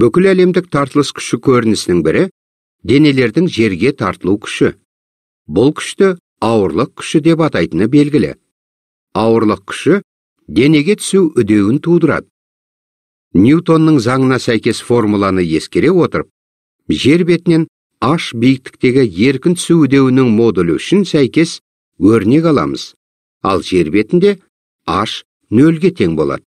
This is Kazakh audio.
бүкіл әлемдік тартылыс күші көрінісінің бірі денелердің жерге тартылу күші бұл күшті ауырлық күші деп атайтыны белгілі ауырлық күші денеге түсу үдеуін тудырады ньютонның заңына сәйкес формуланы ескере отырып жер бетінен h биіктіктегі еркін түсу үдеуінің модулі үшін сәйкес өрнек аламыз ал жер бетінде h нөлге тең болады